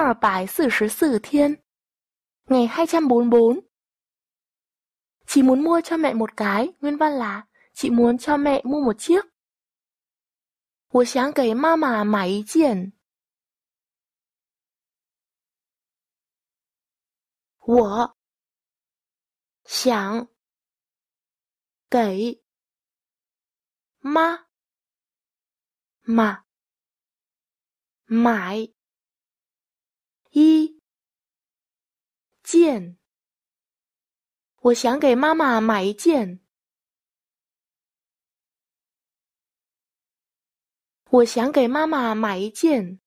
二百四十四 thiên. Ngày 244 Chị muốn mua cho mẹ một cái, nguyên văn là chị muốn cho mẹ mua một chiếc. 我想给妈妈买一件。我想给妈妈买一件，我想给妈妈买一件。我想给妈妈买一件。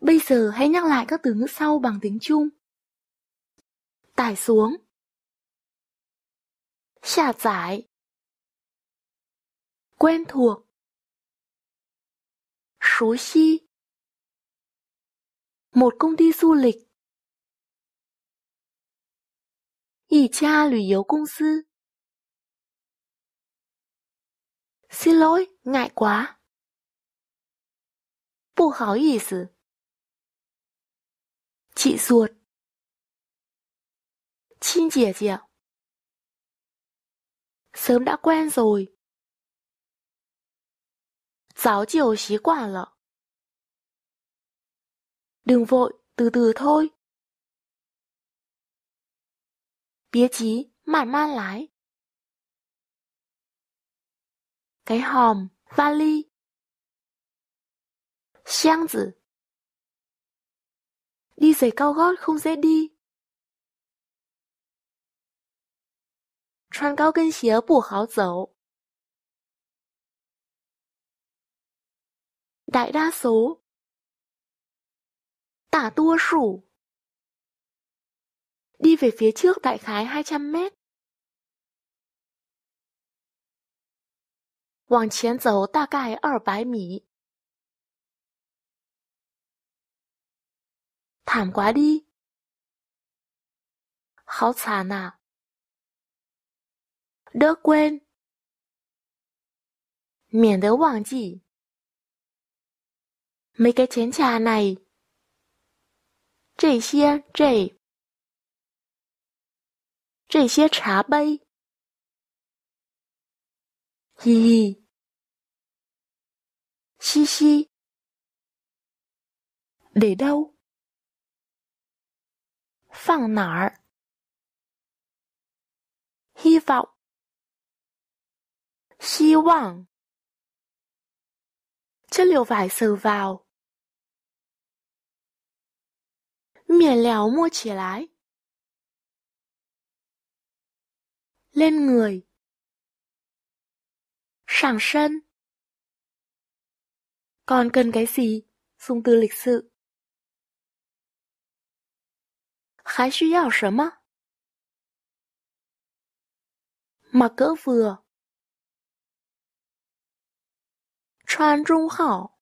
Bây giờ hãy nhắc lại các từ ngữ sau bằng tiếng Trung. Tải xuống. Xả tải. Quen thuộc. 熟悉。Một công ty du lịch. 一家旅游公司。Xin lỗi, ngại quá. 不好意思。Chị ruột. Xin chị. Sớm đã quen rồi. 早就习惯了。Đừng vội, từ từ thôi. Bía chí, Cái hòm, vali. Xiang tử. Đi giày cao gót không dễ đi. Choan cao gân xía bù háo dấu. Đại đa số. Tả tua sủ. Đi về phía trước đại khái 200 mét. thảm quá đi. Háo xà nà, Đỡ quên. Miễn đỡ 忘记 mấy cái chén trà này. Trì xia trì. Trì xia trà bay. Hi hi. Xi xi. Để đâu? Phẳng nở. Hy vọng. Hy vọng. Chất liệu vải sờ vào. lèo mua chỉ lái lên người. Sảng sân. Còn cần cái gì? Dùng từ lịch sự. 还需要什么？mặc cỡ vừa. Chuan trung hảo